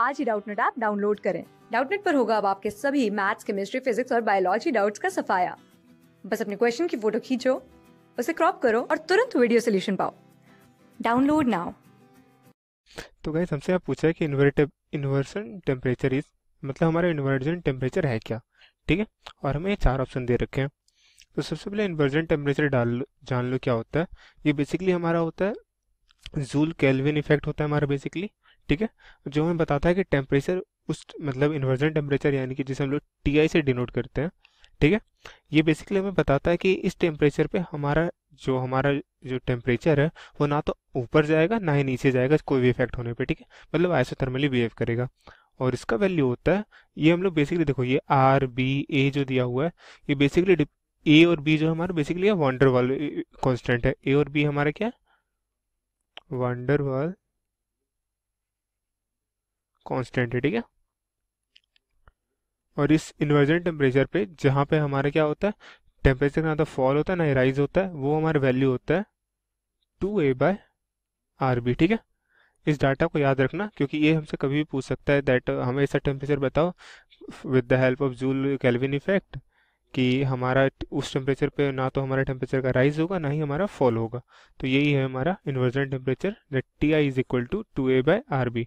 आज ही Doubtnut app download करें डाउटनेट पर होगा अब आपके सभी मैथ्स केमिस्ट्री फिजिक्स और बायोलॉजी डाउट्स का सफाया बस अपने क्वेश्चन की फोटो खींचो उसे क्रॉप करो और तुरंत वीडियो सोल्यूशन पाओ डाउनलोड नाउ तो गाइस हमसे आप पूछा है कि इन्वर्टिव इन्वर्सन टेम्परेचर इज मतलब हमारा इन्वर्जन टेम्परेचर है क्या ठीक है और हमें चार ऑप्शन दे रखे हैं तो सबसे पहले इन्वर्जन टेम्परेचर डाल जान लो क्या होता है ये बेसिकली हमारा होता है जूल कैलविन इफेक्ट होता है हमारा बेसिकली ठीक है जो हमें बताता है कि टेम्परेचर उस मतलब इन्वर्जन टेम्परेचर यानी कि जिसे हम लोग टी से डिनोट करते हैं ठीक है ये बेसिकली हमें बताता है कि इस टेम्परेचर पे हमारा जो हमारा जो टेम्परेचर है वो ना तो ऊपर जाएगा ना ही नीचे जाएगा कोई भी इफेक्ट होने पे ठीक है मतलब थर्मली बिहेव करेगा और इसका वैल्यू होता है ये हम लोग बेसिकली देखो ये आर बी ए जो दिया हुआ है ये बेसिकली ए और बी जो हमारा बेसिकली वंडर वाल कॉन्स्टेंट है ए और बी हमारा क्या वंडर वाल कॉन्स्टेंट है ठीक है और इस इन्वर्जन टेम्परेचर पे जहाँ पे हमारा क्या होता है टेम्परेचर ना तो फॉल होता है ना राइज होता है वो हमारा वैल्यू होता है two A by R B ठीक है इस डाटा को याद रखना क्योंकि ये हमसे कभी भी पूछ सकता है दैट हमें ऐसा टेम्परेचर बताओ with the help of Joule Kelvin effect कि हमारा उस टेम्परेचर पे ना तो हमारा टेम्परेचर का राइज होगा ना ही हमारा फॉल होगा तो यही है हमारा inversion temperature that T I is equal to two A by R B